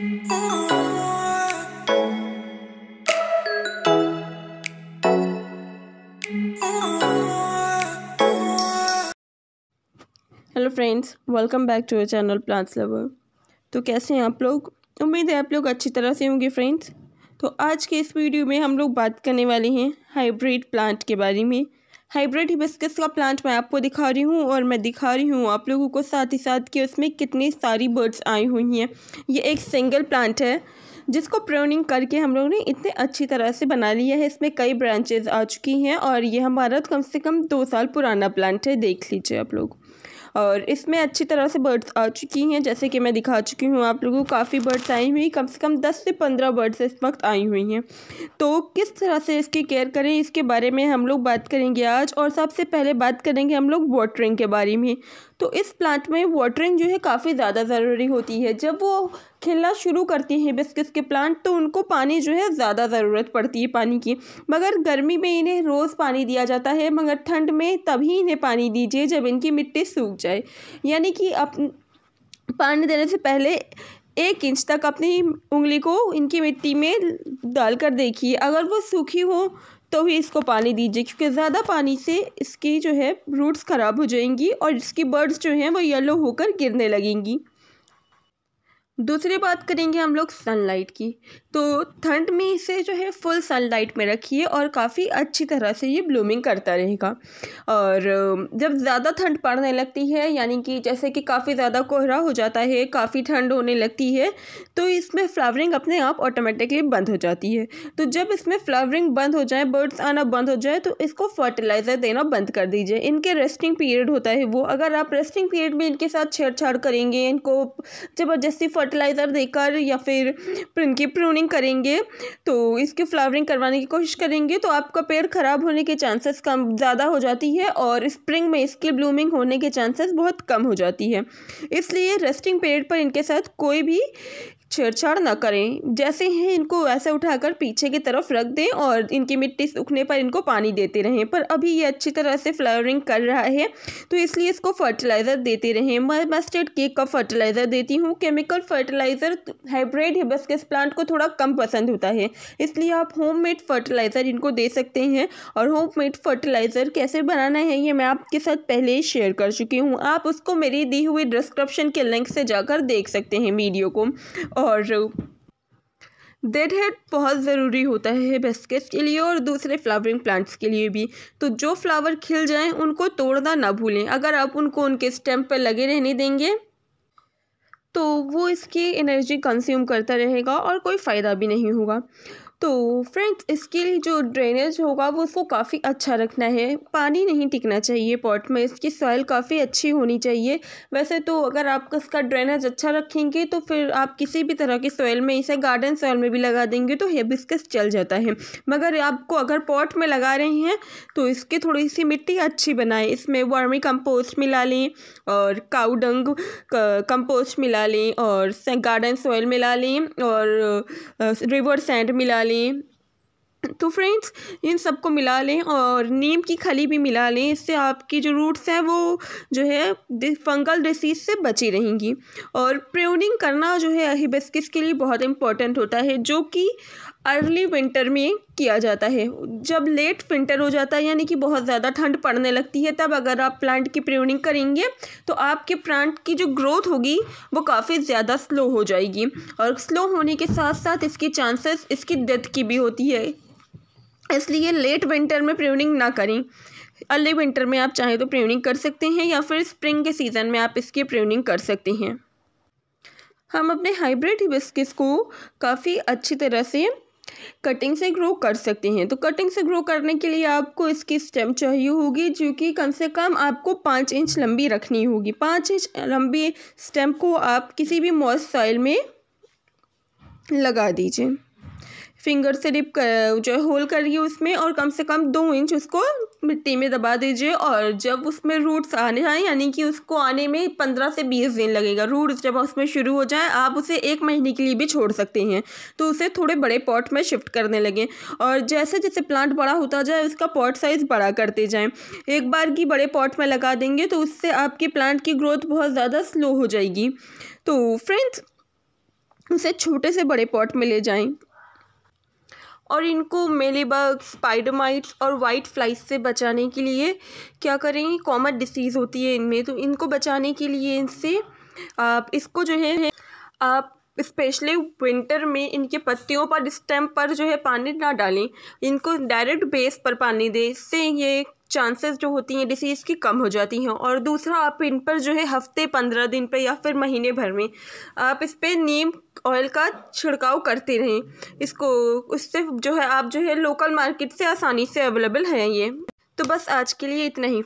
hello friends welcome back to your channel plants lover तो कैसे हैं आप लोग उम्मीद है आप लोग अच्छी तरह से होंगे फ्रेंड्स तो आज के इस वीडियो में हम लोग बात करने वाले हैं हाइब्रिड प्लांट के बारे में हाइब्रिड हिबिस्कस का प्लांट मैं आपको दिखा रही हूँ और मैं दिखा रही हूँ आप लोगों को साथ ही साथ कि उसमें कितनी सारी बर्ड्स आई हुई हैं ये एक सिंगल प्लांट है जिसको प्रोनिंग करके हम लोगों ने इतने अच्छी तरह से बना लिया है इसमें कई ब्रांचेज आ चुकी हैं और ये हमारा कम से कम दो साल पुराना प्लांट है देख लीजिए आप लोग और इसमें अच्छी तरह से बर्ड्स आ चुकी हैं जैसे कि मैं दिखा चुकी हूँ आप लोगों को काफ़ी बर्ड्स आई हुई कम से कम दस से पंद्रह बर्ड्स इस वक्त आई हुई हैं तो किस तरह से इसकी केयर करें इसके बारे में हम लोग बात करेंगे आज और सबसे पहले बात करेंगे हम लोग वाटरिंग के बारे में तो इस प्लांट में वाटरिंग जो है काफ़ी ज़्यादा ज़रूरी होती है जब वो खिलना शुरू करती हैं बिस्किस के प्लांट तो उनको पानी जो है ज़्यादा ज़रूरत पड़ती है पानी की मगर गर्मी में इन्हें रोज़ पानी दिया जाता है मगर ठंड में तभी इन्हें पानी दीजिए जब इनकी मिट्टी सूख जाए यानी कि अप पानी देने से पहले एक इंच तक अपनी उंगली को इनकी मिट्टी में डालकर देखिए अगर वो सूखी हो तो भी इसको पानी दीजिए क्योंकि ज़्यादा पानी से इसकी जो है रूट्स ख़राब हो जाएंगी और इसकी बर्ड्स जो हैं वो येलो होकर गिरने लगेंगी दूसरी बात करेंगे हम लोग सनलाइट की तो ठंड में इसे जो है फुल सनलाइट में रखिए और काफ़ी अच्छी तरह से ये ब्लूमिंग करता रहेगा और जब ज़्यादा ठंड पड़ने लगती है यानी कि जैसे कि काफ़ी ज़्यादा कोहरा हो जाता है काफ़ी ठंड होने लगती है तो इसमें फ्लावरिंग अपने आप ऑटोमेटिकली बंद हो जाती है तो जब इसमें फ्लावरिंग बंद हो जाए बर्ड्स आना बंद हो जाए तो इसको फर्टिलाइज़र देना बंद कर दीजिए इनके रेस्टिंग पीरियड होता है वो अगर आप रेस्टिंग पीरियड में इनके साथ छेड़छाड़ करेंगे इनको ज़बरदस्ती फर्ट फर्टिलाइज़र देकर या फिर उनकी प्रूनिंग करेंगे तो इसकी फ्लावरिंग करवाने की कोशिश करेंगे तो आपका पेड़ ख़राब होने के चांसेस कम ज़्यादा हो जाती है और स्प्रिंग में इसकी ब्लूमिंग होने के चांसेस बहुत कम हो जाती है इसलिए रेस्टिंग पेड़ पर इनके साथ कोई भी छेड़छाड़ न करें जैसे ही इनको वैसे उठाकर पीछे की तरफ रख दें और इनकी मिट्टी सूखने पर इनको पानी देते रहें पर अभी ये अच्छी तरह से फ्लावरिंग कर रहा है तो इसलिए इसको फर्टिलाइज़र देते रहें मैं मस्टर्ड केक का फर्टिलाइज़र देती हूँ केमिकल फर्टिलाइज़र तो हाइब्रिड हिबस्किस प्लांट को थोड़ा कम पसंद होता है इसलिए आप मेड फर्टिलाइज़र इनको दे सकते हैं और मेड फर्टिलाइज़र कैसे बनाना है ये मैं आपके साथ पहले ही शेयर कर चुकी हूँ आप उसको मेरी दी हुई डिस्क्रिप्शन के लिंक से जाकर देख सकते हैं वीडियो को और डेड हेड बहुत ज़रूरी होता है बेस्केट्स के लिए और दूसरे फ्लावरिंग प्लांट्स के लिए भी तो जो फ्लावर खिल जाएं उनको तोड़ना ना भूलें अगर आप उनको उनके स्टेम पर लगे रहने देंगे तो वो इसकी एनर्जी कंज्यूम करता रहेगा और कोई फ़ायदा भी नहीं होगा तो फ्रेंड्स इसके लिए जो ड्रेनेज होगा वो उसको काफ़ी अच्छा रखना है पानी नहीं टिकना चाहिए पॉट में इसकी सॉइल काफ़ी अच्छी होनी चाहिए वैसे तो अगर आप इसका ड्रेनेज अच्छा रखेंगे तो फिर आप किसी भी तरह की सॉइल में इसे गार्डन सॉइल में भी लगा देंगे तो हेबिस्कस चल जाता है मगर आपको अगर पॉट में लगा रहे हैं तो इसकी थोड़ी सी मिट्टी अच्छी बनाएं इसमें वर्मी कंपोस्ट मिला लें और काउडंग कंपोस्ट मिला लें और गार्डन सॉइल मिला लें और रिवर सैंड मिला लें लें तो फ्रेंड्स इन सबको मिला लें और नीम की खली भी मिला लें इससे आपकी जो रूट्स हैं वो जो है फंगल डिसीज़ से बची रहेंगी और प्रोनिंग करना जो है हिबिस्किस के लिए बहुत इम्पॉर्टेंट होता है जो कि अर्ली विंटर में किया जाता है जब लेट विंटर हो जाता है यानी कि बहुत ज़्यादा ठंड पड़ने लगती है तब अगर आप प्लांट की प्रूनिंग करेंगे तो आपके प्लांट की जो ग्रोथ होगी वो काफ़ी ज़्यादा स्लो हो जाएगी और स्लो होने के साथ साथ इसके चांसेस इसकी डेथ की भी होती है इसलिए लेट विंटर में प्रूनिंग ना करें अर्ली विंटर में आप चाहें तो प्रूनिंग कर सकते हैं या फिर स्प्रिंग के सीज़न में आप इसकी प्रूनिंग कर सकते हैं हम अपने हाइब्रिड हिबिस्किस को काफ़ी अच्छी तरह से कटिंग से ग्रो कर सकते हैं तो कटिंग से ग्रो करने के लिए आपको इसकी स्टेम चाहिए होगी जो कि कम से कम आपको पाँच इंच लंबी रखनी होगी पाँच इंच लंबी स्टेम को आप किसी भी मॉस सॉइल में लगा दीजिए फिंगर से डिप कर जो है होल करिए उसमें और कम से कम दो इंच उसको मिट्टी में दबा दीजिए और जब उसमें रूट्स आने जाएँ यानी कि उसको आने में पंद्रह से बीस दिन लगेगा रूट्स जब उसमें शुरू हो जाए आप उसे एक महीने के लिए भी छोड़ सकते हैं तो उसे थोड़े बड़े पॉट में शिफ्ट करने लगें और जैसे जैसे प्लांट बड़ा होता जाए उसका पॉट साइज़ बड़ा करते जाएँ एक बार की बड़े पॉट में लगा देंगे तो उससे आपके प्लांट की ग्रोथ बहुत ज़्यादा स्लो हो जाएगी तो फ्रेंड्स उसे छोटे से बड़े पॉट में ले जाएँ और इनको मेलीबग स्पाइडोमाइट्स और वाइट फ्लाइज से बचाने के लिए क्या करें कॉमन डिसीज़ होती है इनमें तो इनको बचाने के लिए इनसे आप इसको जो है आप स्पेशली विंटर में इनके पत्तियों पर स्टेम पर जो है पानी ना डालें इनको डायरेक्ट बेस पर पानी दें इससे ये चांसेस जो होती हैं डिसीज़ की कम हो जाती हैं और दूसरा आप इन पर जो है हफ्ते पंद्रह दिन पर या फिर महीने भर में आप इस पर नीम ऑयल का छिड़काव करते रहें इसको उससे जो है आप जो है लोकल मार्केट से आसानी से अवेलेबल है ये तो बस आज के लिए इतना ही